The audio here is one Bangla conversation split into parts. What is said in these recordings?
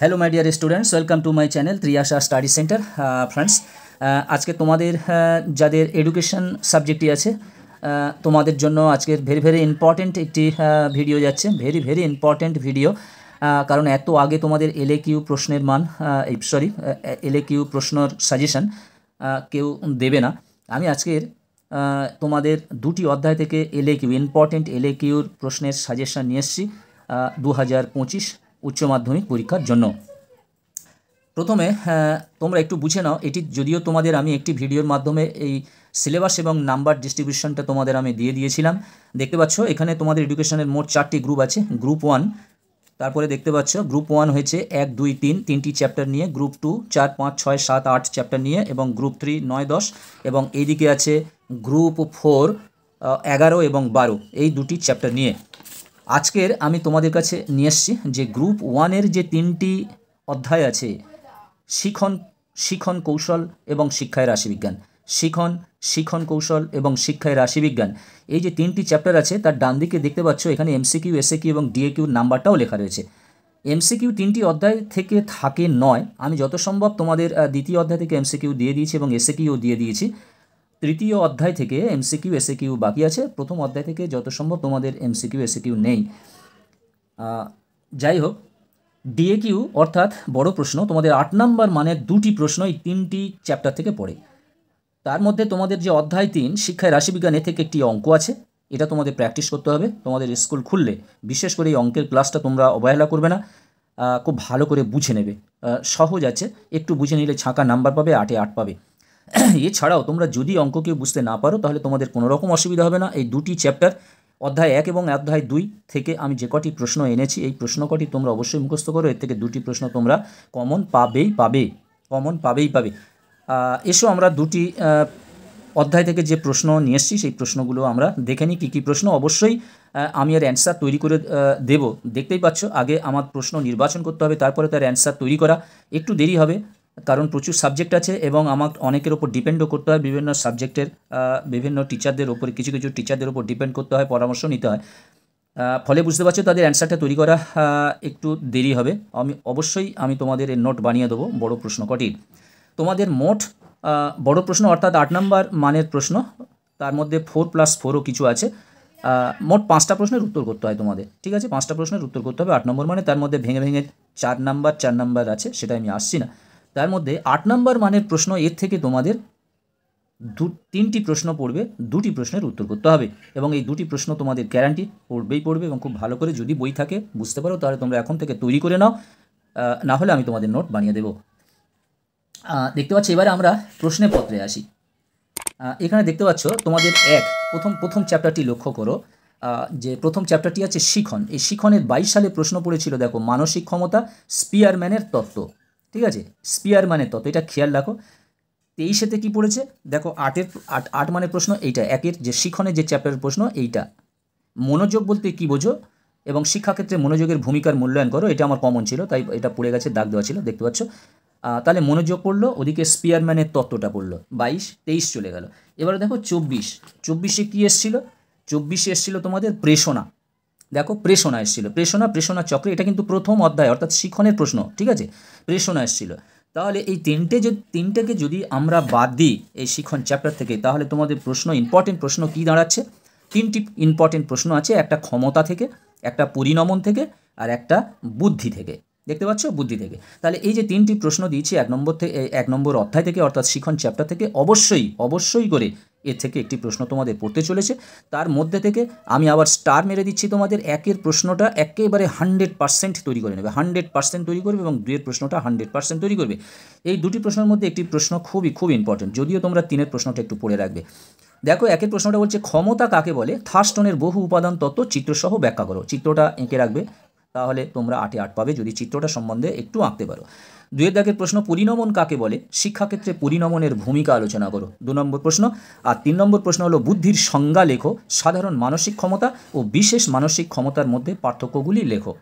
hello my dear students welcome to my channel Triyasha study centre friends আজকে তোমাদের uh, যাদের এডুকেশন সাবজেক্টটি আছে uh, তোমাদের জন্য আজকের ভেরি ভেরি ইম্পর্ট্যান্ট একটি ভিডিও uh, যাচ্ছে ভেরি ভেরি ইম্পর্ট্যান্ট ভিডিও কারণ এত আগে তোমাদের এলএ কিউ প্রশ্নের মান সরি এলএ কিউ প্রশ্নর সাজেশান কেউ দেবে না আমি আজকের তোমাদের দুটি অধ্যায় থেকে এলএ কিউ ইম্পর্ট্যান্ট এলএ কিউর প্রশ্নের সাজেশান নিয়ে এসেছি দু হাজার উচ্চ মাধ্যমিক পরীক্ষার জন্য প্রথমে হ্যাঁ, তোমরা একটু বুঝে নাও এটি যদিও তোমাদের আমি একটি ভিডিওর মাধ্যমে এই সিলেবাস এবং নাম্বার ডিস্ট্রিবিউশনটা তোমাদের আমি দিয়ে দিয়েছিলাম দেখতে পাচ্ছ এখানে তোমাদের এডুকেশনের মোট চারটি গ্রুপ আছে গ্রুপ ওয়ান তারপরে দেখতে পাচ্ছ গ্রুপ ওয়ান হয়েছে এক দুই তিন তিনটি চ্যাপ্টার নিয়ে গ্রুপ টু চার পাঁচ ছয় সাত আট চ্যাপ্টার নিয়ে এবং গ্রুপ থ্রি নয় দশ এবং এইদিকে আছে গ্রুপ ফোর এগারো এবং বারো এই দুটি চ্যাপ্টার নিয়ে আজকের আমি তোমাদের কাছে নিয়ে এসছি যে গ্রুপ ওয়ানের যে তিনটি অধ্যায় আছে শিখন শিখন কৌশল এবং শিক্ষায় রাশিবিজ্ঞান শিখন শিখন কৌশল এবং শিক্ষায় রাশিবিজ্ঞান এই যে তিনটি চ্যাপ্টার আছে তার ডান দিকে দেখতে পাচ্ছ এখানে এমসিকিউ কিউ এবং ডিএ কিউর নাম্বারটাও লেখা রয়েছে এমসিকিউ তিনটি অধ্যায় থেকে থাকে নয় আমি যত সম্ভব তোমাদের দ্বিতীয় অধ্যায় থেকে এমসিকিউ দিয়ে দিয়েছি এবং কিউ দিয়ে দিয়েছি তৃতীয় অধ্যায় থেকে এমসিকিউ কিউ বাকি আছে প্রথম অধ্যায় থেকে যত সম্ভব তোমাদের এমসিকিউ কিউ নেই যাই হোক ডিএ কিউ অর্থাৎ বড় প্রশ্ন তোমাদের আট নাম্বার মানে দুটি প্রশ্ন এই তিনটি চ্যাপ্টার থেকে পড়ে তার মধ্যে তোমাদের যে অধ্যায় তিন শিক্ষায় রাশিবিজ্ঞানে থেকে একটি অঙ্ক আছে এটা তোমাদের প্র্যাকটিস করতে হবে তোমাদের স্কুল খুললে বিশেষ করে এই অঙ্কের ক্লাসটা তোমরা অবহেলা করবে না খুব ভালো করে বুঝে নেবে সহজ আছে একটু বুঝে নিলে ছাঁকা নাম্বার পাবে আটে আট পাবে এছাড়াও তোমরা যদি অঙ্ক কেউ বুঝতে না পারো তাহলে তোমাদের কোনো রকম অসুবিধা হবে না এই দুটি চ্যাপ্টার অধ্যায় এক এবং অধ্যায় দুই থেকে আমি যে কটি প্রশ্ন এনেছি এই প্রশ্ন কটি তোমরা অবশ্যই মুখস্থ করো এর থেকে দুটি প্রশ্ন তোমরা কমন পাবেই পাবে কমন পাবেই পাবে এসো আমরা দুটি অধ্যায় থেকে যে প্রশ্ন নিয়ে এসছি সেই প্রশ্নগুলো আমরা দেখে নিই কী কী প্রশ্ন অবশ্যই আমি আর অ্যান্সার তৈরি করে দেব দেখতেই পাচ্ছ আগে আমার প্রশ্ন নির্বাচন করতে হবে তারপরে তার অ্যান্সার তৈরি করা একটু দেরি হবে কারণ প্রচুর সাবজেক্ট আছে এবং আমার অনেকের ওপর ডিপেন্ডও করতে হয় বিভিন্ন সাবজেক্টের বিভিন্ন টিচারদের ওপর কিছু কিছু টিচারদের ওপর ডিপেন্ড করতে হয় পরামর্শ নিতে হয় ফলে বুঝতে পারছো তাদের অ্যান্সারটা তৈরি করা একটু দেরি হবে আমি অবশ্যই আমি তোমাদের এর নোট বানিয়ে দেবো বড় প্রশ্ন কটি তোমাদের মোট বড় প্রশ্ন অর্থাৎ আট নম্বর মানের প্রশ্ন তার মধ্যে ফোর প্লাস ফোরও কিছু আছে মোট পাঁচটা প্রশ্নের উত্তর করতে হয় তোমাদের ঠিক আছে পাঁচটা প্রশ্নের উত্তর করতে হবে আট নম্বর মানে তার মধ্যে ভেঙে ভেঙে চার নাম্বার চার নাম্বার আছে সেটা আমি আসছি না তার মধ্যে আট নম্বর মানের প্রশ্ন এর থেকে তোমাদের দু তিনটি প্রশ্ন পড়বে দুটি প্রশ্নের উত্তর করতে হবে এবং এই দুটি প্রশ্ন তোমাদের গ্যারান্টি পড়বেই পড়বে এবং খুব ভালো করে যদি বই থাকে বুঝতে পারো তাহলে তোমরা এখন থেকে তৈরি করে নাও না হলে আমি তোমাদের নোট বানিয়ে দেব দেখতে পাচ্ছি এবারে আমরা প্রশ্নে পত্রে আসি এখানে দেখতে পাচ্ছ তোমাদের এক প্রথম প্রথম চ্যাপ্টারটি লক্ষ্য করো যে প্রথম চ্যাপ্টারটি আছে শিখন এই শিখনের বাইশ সালে প্রশ্ন পড়েছিল দেখো মানসিক ক্ষমতা স্পিয়ারম্যানের তত্ত্ব ঠিক আছে স্পিয়ার মানে তত এটা খেয়াল রাখো তেইশেতে কি পড়েছে দেখো আটের আট আট মানে প্রশ্ন এইটা একের যে শিক্ষণের যে চ্যাপ্টারের প্রশ্ন এইটা মনোযোগ বলতে কি বোঝো এবং শিক্ষাক্ষেত্রে মনোযোগের ভূমিকার মূল্যায়ন করো এটা আমার কমন ছিল তাই এটা পড়ে গেছে দাগ দেওয়া ছিল দেখতে পাচ্ছ তাহলে মনোযোগ পড়লো ওদিকে স্পিয়ারম্যানের তত্ত্বটা পড়লো বাইশ তেইশ চলে গেল এবারে দেখো চব্বিশ চব্বিশে কী এসছিল চব্বিশে এসছিল তোমাদের প্রেষণা দেখো প্রেষণা এসেছিল প্রেষণা প্রেষণা চক্রে এটা কিন্তু প্রথম অধ্যায় অর্থাৎ শিখনের প্রশ্ন ঠিক আছে প্রেষণা এসেছিল তাহলে এই তিনটে যদি তিনটেকে যদি আমরা বাদ দিই এই শিখন চ্যাপ্টার থেকে তাহলে তোমাদের প্রশ্ন ইম্পর্টেন্ট প্রশ্ন কি দাঁড়াচ্ছে তিনটি ইম্পর্টেন্ট প্রশ্ন আছে একটা ক্ষমতা থেকে একটা পরিণমন থেকে আর একটা বুদ্ধি থেকে দেখতে পাচ্ছ বুদ্ধি থেকে তাহলে এই যে তিনটি প্রশ্ন দিয়েছি এক নম্বর থেকে এক নম্বর অধ্যায় থেকে অর্থাৎ শিখন চ্যাপ্টার থেকে অবশ্যই অবশ্যই করে এর থেকে একটি প্রশ্ন তোমাদের পড়তে চলেছে তার মধ্যে থেকে আমি আবার স্টার মেরে দিচ্ছি তোমাদের একের প্রশ্নটা একেবারে হান্ড্রেড পার্সেন্ট তৈরি করে নেবে হান্ড্রেড পার্সেন্ট তৈরি করবে এবং দুয়ের প্রশ্নটা হান্ড্রেড পার্সেন্ট তৈরি করবে এই দুটি প্রশ্নের মধ্যে একটি প্রশ্ন খুবই খুব ইম্পর্টেন্ট যদিও তোমরা তিনের প্রশ্নটা একটু পড়ে রাখবে দেখো একের প্রশ্নটা বলছে ক্ষমতা কাকে বলে থার্স্টনের বহু উপাদান তত্ত্ব চিত্রসহ ব্যাখ্যা করো চিত্রটা এঁকে রাখবে তাহলে তোমরা আটে আট পাবে যদি চিত্রটা সম্বন্ধে একটু আঁকতে পারো দুয়ের দাগের প্রশ্ন পরিনমন কাকে বলে শিক্ষাক্ষেত্রে পরিনমনের ভূমিকা আলোচনা করো দু নম্বর প্রশ্ন আর তিন নম্বর প্রশ্ন হলো বুদ্ধির সংজ্ঞা লেখো সাধারণ মানসিক ক্ষমতা ও বিশেষ মানসিক ক্ষমতার মধ্যে পার্থক্যগুলি লেখো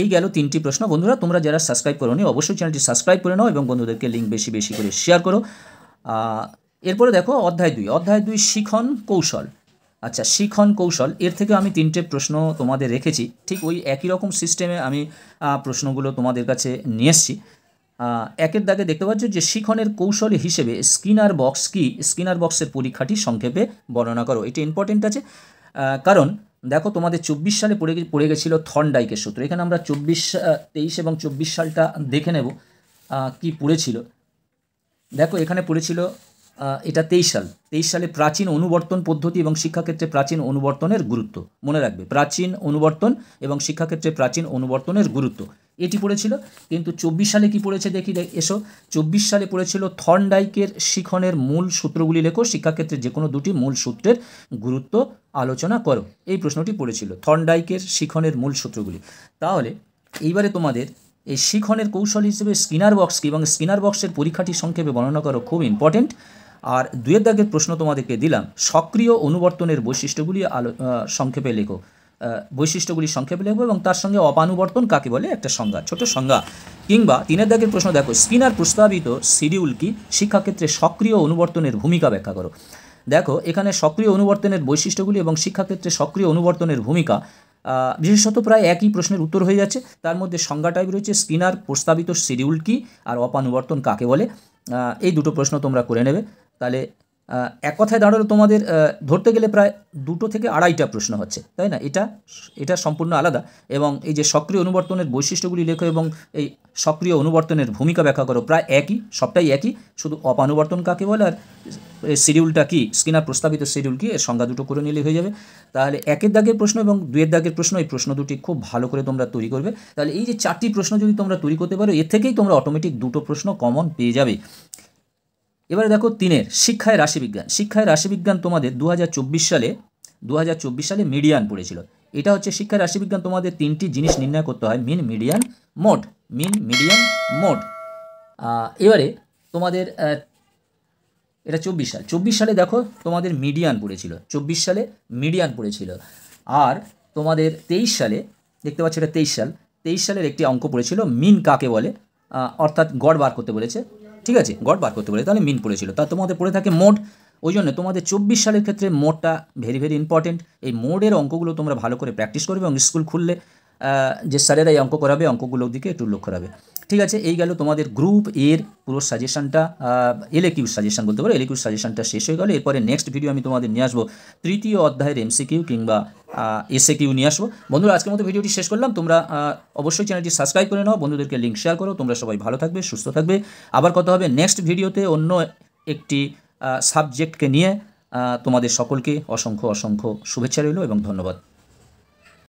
এই গেল তিনটি প্রশ্ন বন্ধুরা তোমরা যারা সাবস্ক্রাইব করো অবশ্যই চ্যানেলটি সাবস্ক্রাইব করে নাও এবং বন্ধুদেরকে লিঙ্ক বেশি বেশি করে শেয়ার করো এরপরে দেখো অধ্যায় দুই অধ্যায় দুই শিখন কৌশল আচ্ছা শিখন কৌশল এর থেকে আমি তিনটে প্রশ্ন তোমাদের রেখেছি ঠিক ওই একই রকম সিস্টেমে আমি প্রশ্নগুলো তোমাদের কাছে নিয়ে এসছি একের দাগে দেখতে পাচ্ছ যে শিখনের কৌশল হিসেবে স্কিনার বক্স কি স্কিনার বক্সের পরীক্ষাটি সংক্ষেপে বর্ণনা করো এটি ইম্পর্টেন্ট আছে কারণ দেখো তোমাদের চব্বিশ সালে পড়ে পড়ে গেছিলো ডাইকের সূত্র এখানে আমরা চব্বিশ তেইশ এবং চব্বিশ সালটা দেখে নেব কি পড়েছিল দেখো এখানে পড়েছিল এটা তেইশ সাল তেইশ সালে প্রাচীন অনুবর্তন পদ্ধতি এবং শিক্ষাক্ষেত্রে প্রাচীন অনুবর্তনের গুরুত্ব মনে রাখবে প্রাচীন অনুবর্তন এবং শিক্ষাক্ষেত্রে প্রাচীন অনুবর্তনের গুরুত্ব এটি পড়েছিল কিন্তু চব্বিশ সালে কি পড়েছে দেখি এসো চব্বিশ সালে পড়েছিল থর্নডাইকের শিখনের মূল সূত্রগুলি লেখো শিক্ষাক্ষেত্রে যে কোনো দুটি মূল সূত্রের গুরুত্ব আলোচনা করো এই প্রশ্নটি পড়েছিল থর্নডাইকের শিখনের মূল সূত্রগুলি তাহলে এইবারে তোমাদের এই শিখনের কৌশল হিসেবে স্কিনার বক্স এবং স্কিনার বক্সের পরীক্ষাটি সংক্ষেপে বর্ণনা করো খুব ইম্পর্টেন্ট আর দুয়ের দাগের প্রশ্ন তোমাদেরকে দিলাম সক্রিয় অনুবর্তনের বৈশিষ্ট্যগুলি আলো সংক্ষেপে লেখো বৈশিষ্ট্যগুলি সংক্ষেপে লেখো এবং তার সঙ্গে অপানুবর্তন কাকে বলে একটা সংজ্ঞা ছোট সংজ্ঞা কিংবা তিনের দাগের প্রশ্ন দেখো স্পিনার প্রস্তাবিত শিডিউল কি শিক্ষাক্ষেত্রে সক্রিয় অনুবর্তনের ভূমিকা ব্যাখ্যা করো দেখো এখানে সক্রিয় অনুবর্তনের বৈশিষ্ট্যগুলি এবং শিক্ষাক্ষেত্রে সক্রিয় অনুবর্তনের ভূমিকা বিশেষত প্রায় একই প্রশ্নের উত্তর হয়ে যাচ্ছে তার মধ্যে সংজ্ঞাটাই রয়েছে স্পিনার প্রস্তাবিত শিডিউল কি আর অপানুবর্তন কাকে বলে এই দুটো প্রশ্ন তোমরা করে নেবে তাহলে এক কথায় দাঁড়ালো তোমাদের ধরতে গেলে প্রায় দুটো থেকে আড়াইটা প্রশ্ন হচ্ছে তাই না এটা এটা সম্পূর্ণ আলাদা এবং এই যে সক্রিয় অনুবর্তনের বৈশিষ্ট্যগুলি লেখো এবং এই সক্রিয় অনুবর্তনের ভূমিকা ব্যাখ্যা করো প্রায় একই সবটাই একই শুধু অপানুবর্তন কাকে বলে আর শিডিউলটা কি স্কিনার প্রস্তাবিত শিডিউল কি এর সংজ্ঞা দুটো করে নিলে হয়ে যাবে তাহলে একের দাগের প্রশ্ন এবং দুয়ের দাগের প্রশ্ন এই প্রশ্ন দুটি খুব ভালো করে তোমরা তৈরি করবে তাহলে এই যে চারটি প্রশ্ন যদি তোমরা তৈরি করতে পারো এর থেকেই তোমরা অটোমেটিক দুটো প্রশ্ন কমন পেয়ে যাবে এবারে দেখো তিনের শিক্ষায় রাশিবিজ্ঞান শিক্ষায় রাশিবিজ্ঞান তোমাদের দু সালে দু সালে মিডিয়ান পড়েছিল এটা হচ্ছে শিক্ষায় রাশিবিজ্ঞান তোমাদের তিনটি জিনিস নির্ণয় করতে হয় mean median mode mean median mode এবারে তোমাদের এটা চব্বিশ সাল চব্বিশ সালে দেখো তোমাদের মিডিয়ান পড়েছিল চব্বিশ সালে মিডিয়ান পড়েছিল আর তোমাদের তেইশ সালে দেখতে পাচ্ছ এটা তেইশ সাল তেইশ সালের একটি অঙ্ক পড়েছিল মিন কাকে বলে অর্থাৎ গড় বার করতে বলেছে ঠিক আছে গড় বার করতে পারে তাহলে মিন পড়েছিল তা তোমাদের পড়ে থাকে মোট ওই জন্য তোমাদের চব্বিশ সালের ক্ষেত্রে মোটটা ভেরি ভেরি ইম্পর্টেন্ট এই মোডের অঙ্কগুলো তোমরা ভালো করে প্র্যাকটিস করবে এবং স্কুল খুললে যে স্যারেরা এই অঙ্ক করাবে অঙ্কগুলোর দিকে একটু লক্ষ্য রাখবে ঠিক আছে এই গেল তোমাদের গ্রুপ এর পুরো সাজেশনটা এলেকিউ সাজেশন বলতে পারো এলেকিউ সাজেশনটা শেষ হয়ে গেল এরপরে নেক্সট ভিডিও আমি তোমাদের নিয়ে আসবো তৃতীয় অধ্যায়ের এমসিকিউ কিংবা এসএ কিউ নিয়ে আসবো বন্ধুরা আজকের মতো ভিডিওটি শেষ করলাম তোমরা অবশ্যই চ্যানেলটি সাবস্ক্রাইব করে নাও বন্ধুদেরকে লিঙ্ক শেয়ার করো তোমরা সবাই ভালো থাকবে সুস্থ থাকবে আবার কথা হবে নেক্সট ভিডিওতে অন্য একটি সাবজেক্টকে নিয়ে তোমাদের সকলকে অসংখ্য অসংখ্য শুভেচ্ছা রইল এবং ধন্যবাদ